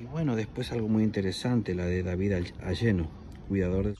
Y bueno, después algo muy interesante, la de David Alleno, cuidador de...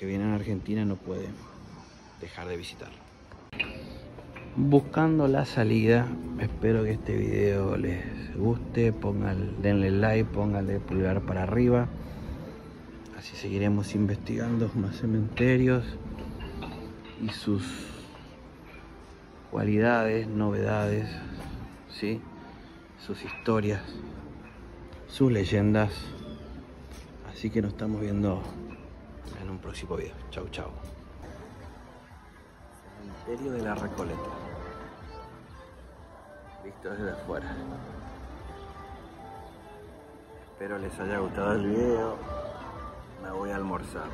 que vienen a Argentina no puede dejar de visitar. Buscando la salida, espero que este video les guste, pongan, denle like, pónganle pulgar para arriba. Así seguiremos investigando más cementerios y sus cualidades, novedades, ¿sí? sus historias, sus leyendas. Así que nos estamos viendo en un próximo video. Chau, chau. Cementerio de la Recoleta. Visto desde afuera. Espero les haya gustado el video. Me voy a almorzar.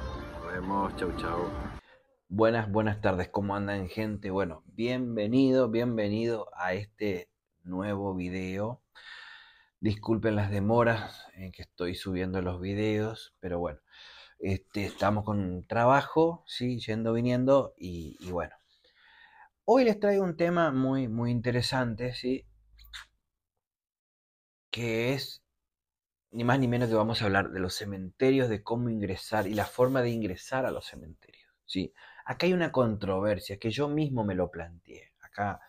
Nos vemos. Chau, chau. Buenas, buenas tardes. ¿Cómo andan, gente? Bueno, bienvenido, bienvenido a este nuevo video. Disculpen las demoras en que estoy subiendo los videos, pero bueno, este, estamos con trabajo, ¿sí? yendo, viniendo, y, bueno. Hoy les traigo un tema muy, muy interesante, ¿sí? que es ni más ni menos que vamos a hablar de los cementerios, de cómo ingresar y la forma de ingresar a los cementerios. ¿sí? Acá hay una controversia que yo mismo me lo planteé. Acá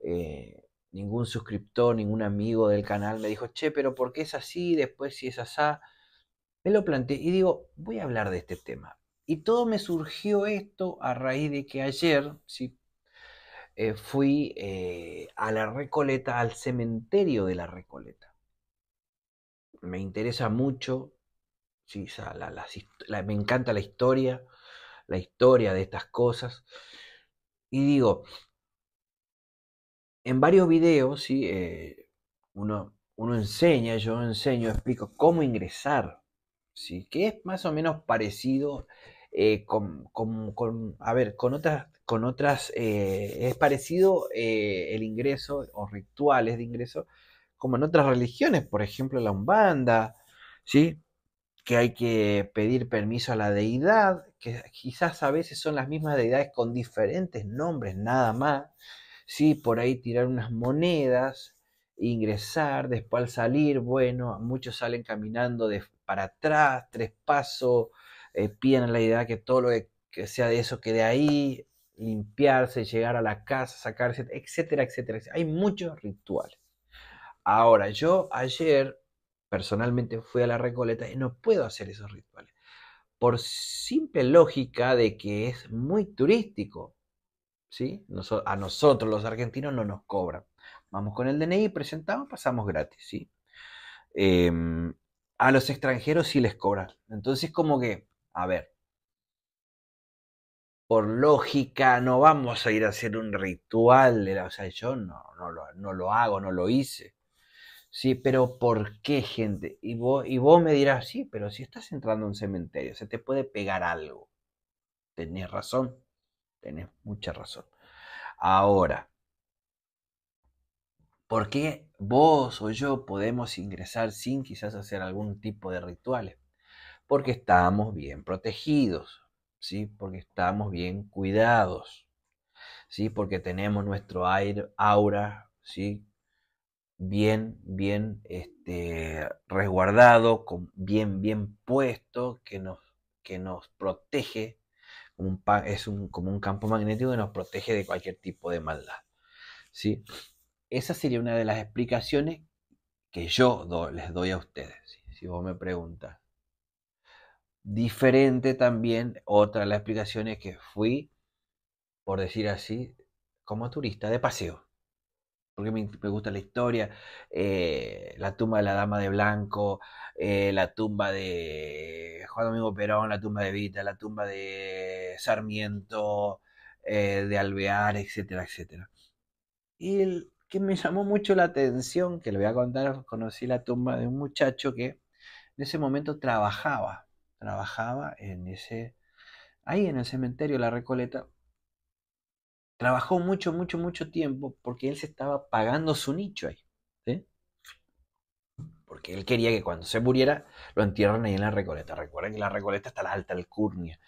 eh, ningún suscriptor, ningún amigo del canal me dijo, che, pero ¿por qué es así? Después si es así me lo planteé y digo, voy a hablar de este tema. Y todo me surgió esto a raíz de que ayer sí, eh, fui eh, a la Recoleta, al cementerio de la Recoleta. Me interesa mucho, sí, la, me encanta la historia, la historia de estas cosas. Y digo, en varios videos, ¿sí? Eh, uno, uno enseña, yo enseño, explico cómo ingresar que es más o menos parecido eh, con, a ver, con otras, con otras eh, es parecido eh, el ingreso o rituales de ingreso como en otras religiones, por ejemplo la Umbanda, ¿sí? que hay que pedir permiso a la deidad, que quizás a veces son las mismas deidades con diferentes nombres nada más, ¿sí? por ahí tirar unas monedas, ingresar, después al salir, bueno, muchos salen caminando de, para atrás, tres pasos, eh, piden la idea que todo lo que, sea de eso de ahí, limpiarse, llegar a la casa, sacarse, etcétera, etcétera. Hay muchos rituales. Ahora, yo ayer personalmente fui a la Recoleta y no puedo hacer esos rituales. Por simple lógica de que es muy turístico. ¿sí? a nosotros los argentinos no nos cobran. Vamos con el DNI, presentamos, pasamos gratis. ¿sí? Em, a los extranjeros sí les cobran. Entonces, como que, a ver, por lógica, no vamos a ir a hacer un ritual. De la, o sea, yo no, no, lo, no lo hago, no lo hice. Sí, pero ¿por qué, gente? Y vos, y vos me dirás, sí, pero si estás entrando a un cementerio, se te puede pegar algo. Tenés razón, tenés mucha razón. Ahora, ¿Por qué vos o yo podemos ingresar sin quizás hacer algún tipo de rituales? Porque estamos bien protegidos, ¿sí? Porque estamos bien cuidados, ¿sí? Porque tenemos nuestro aire, aura, ¿sí? bien, bien este, resguardado, bien, bien puesto, que nos, que nos protege, es un, como un campo magnético que nos protege de cualquier tipo de maldad. ¿sí? Esa sería una de las explicaciones que yo les doy a ustedes, si vos me preguntas. Diferente también, otra de las explicaciones que fui, por decir así, como turista de paseo. Porque me, gusta la historia, eh, la tumba de la Dama de Blanco, eh, la tumba de Juan Domingo Perón, la tumba de Vita, la tumba de Sarmiento, eh, de Alvear, etcétera, etcétera. Y que me llamó mucho la atención, que le voy a contar, conocí la tumba de un muchacho que en ese momento trabajaba, trabajaba en ese, ahí en el cementerio La Recoleta, trabajó mucho, mucho, mucho tiempo porque él se estaba pagando su nicho ahí, ¿sí? Porque él quería que cuando se muriera lo entierren ahí en La Recoleta. Recuerden que La Recoleta está la alta alcurnia,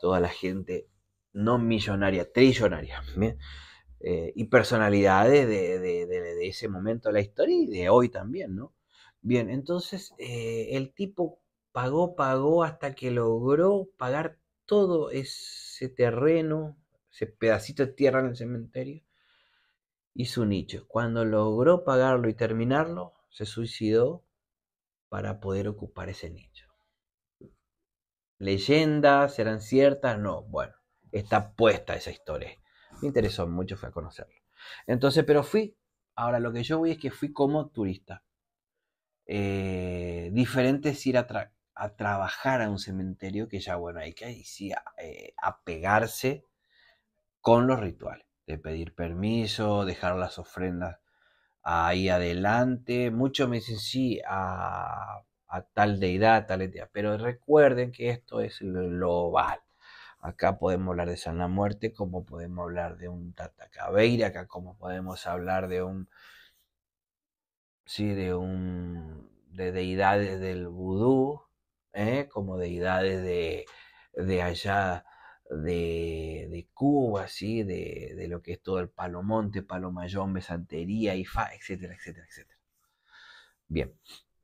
toda la gente no millonaria, trillonaria. Eh, y personalidades de, de, de, ese momento de la historia y de hoy también, ¿no? Bien, entonces eh, el tipo pagó, pagó hasta que logró pagar todo ese terreno, ese pedacito de tierra en el cementerio y su nicho. Cuando logró pagarlo y terminarlo, se suicidó para poder ocupar ese nicho. ¿Leyendas serán ciertas? No, bueno, está puesta esa historia me interesó mucho, fue a conocerlo. Entonces, pero fui. Ahora lo que yo voy es que fui como turista. Eh, diferente es ir a, trabajar a un cementerio que ya, bueno, hay que sí eh, apegarse con los rituales, de pedir permiso, dejar las ofrendas ahí adelante. Muchos me dicen sí a, tal deidad, tal deidad. pero recuerden que esto es lo global. Acá podemos hablar de San La Muerte, como podemos hablar de un Tata acá como podemos hablar de un. Sí, de un. de deidades del vudú, ¿eh? como deidades de, de allá de, de, Cuba, ¿sí? De, de, lo que es todo el Palomonte, Palomayón, Besantería, IFA, etcétera, etcétera, etcétera. Bien,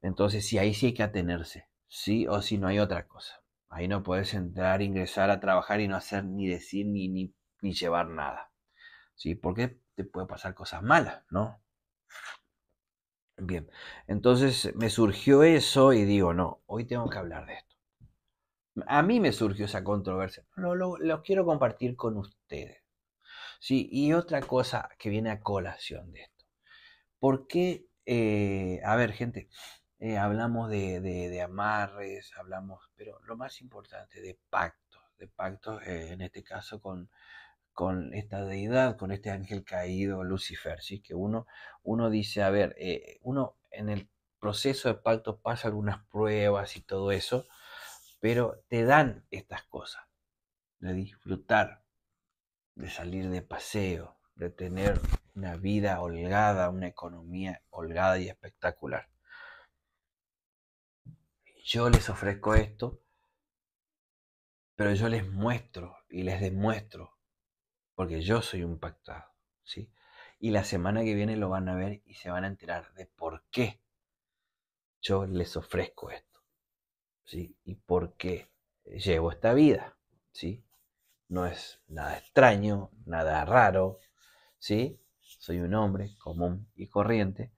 entonces sí, ahí sí hay que atenerse, ¿sí? O si no hay otra cosa. Ahí no puedes entrar, ingresar a trabajar y no hacer ni decir ni, ni, llevar nada. ¿Sí? Porque te puede pasar cosas malas, ¿no? Bien, entonces me surgió eso y digo, no, hoy tengo que hablar de esto. A mí me surgió esa controversia. No, lo, quiero compartir con ustedes. Sí, y otra cosa que viene a colación de esto. ¿Por qué? Eh, a ver, gente, eh, hablamos de, amarres, hablamos, pero lo más importante, de pactos, de pactos eh, en este caso con, con esta deidad, con este ángel caído, Lucifer, ¿sí? que uno, uno dice, a ver, eh, uno en el proceso de pacto pasa algunas pruebas y todo eso, pero te dan estas cosas, de disfrutar, de salir de paseo, de tener una vida holgada, una economía holgada y espectacular yo les ofrezco esto, pero yo les muestro y les demuestro, porque yo soy un pactado, ¿sí? Y la semana que viene lo van a ver y se van a enterar de por qué yo les ofrezco esto, ¿sí? Y por qué llevo esta vida, ¿sí? No es nada extraño, nada raro, ¿sí? Soy un hombre común y corriente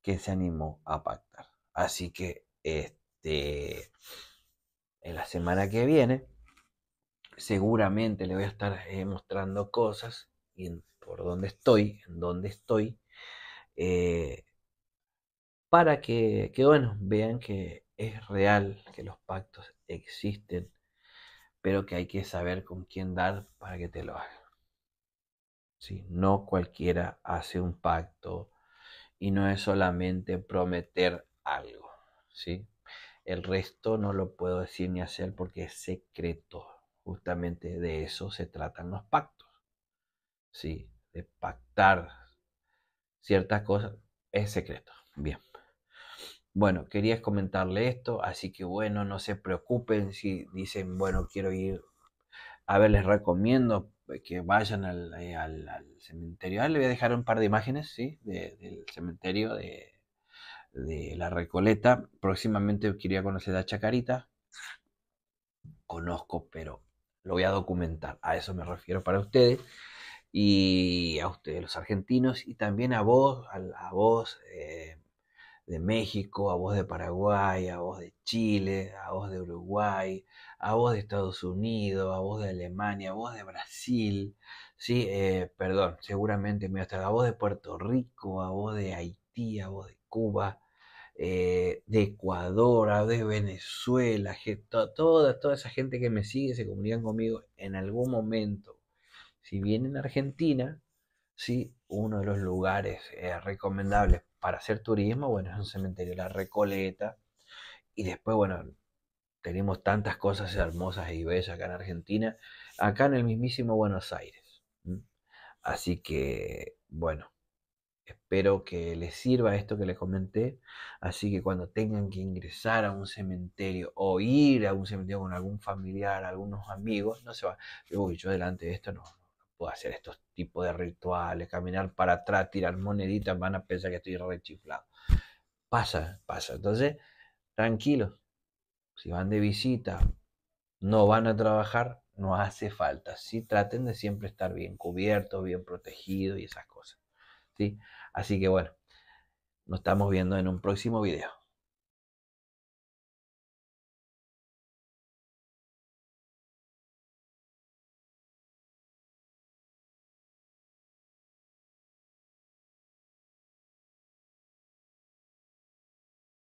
que se animó a pactar. Así que eh, este, en la semana que viene, seguramente le voy a estar eh, mostrando cosas y por donde estoy, en dónde estoy, eh, para que, que, bueno, vean que es real, que los pactos existen, pero que hay que saber con quién dar para que te lo hagan. si No cualquiera hace un pacto y no es solamente prometer algo, ¿sí? El resto no lo puedo decir ni hacer porque es secreto. Justamente de eso se tratan los pactos. Sí, de pactar ciertas cosas es secreto. Bien. Bueno, quería comentarle esto, así que bueno, no se preocupen si dicen, bueno, quiero ir. A ver, les recomiendo que vayan al, eh, cementerio. Ah, le voy a dejar un par de imágenes, ¿sí? del cementerio de, de la Recoleta. Próximamente quería conocer a Chacarita. Conozco, pero lo voy a documentar. A eso me refiero para ustedes y a ustedes los argentinos y también a vos, a, vos eh, de México, a vos de Paraguay, a vos de Chile, a vos de Uruguay, a vos de Estados Unidos, a vos de Alemania, a vos de Brasil, sí, eh, perdón, seguramente me hasta a vos de Puerto Rico, a vos de Haití, a vos de Cuba, eh, de Ecuador, ah, de Venezuela, toda, toda esa gente que me sigue se comunican conmigo en algún momento. Si vienen a Argentina, sí, uno de los lugares eh, recomendables para hacer turismo, bueno, es un cementerio, la Recoleta. Y después, bueno, tenemos tantas cosas hermosas y bellas acá en Argentina, acá en el mismísimo Buenos Aires. Así que, bueno, Espero que les sirva esto que les comenté. Así que cuando tengan que ingresar a un cementerio o ir a un cementerio con algún familiar, algunos amigos, no se va. Uy, yo delante de esto no, puedo hacer estos tipos de rituales, caminar para atrás, tirar moneditas, van a pensar que estoy rechiflado. Pasa, pasa. Entonces, tranquilos. Si van de visita, no van a trabajar, no hace falta. Sí, traten de siempre estar bien cubiertos, bien protegidos y esas cosas. ¿sí? Así que bueno, nos estamos viendo en un próximo video.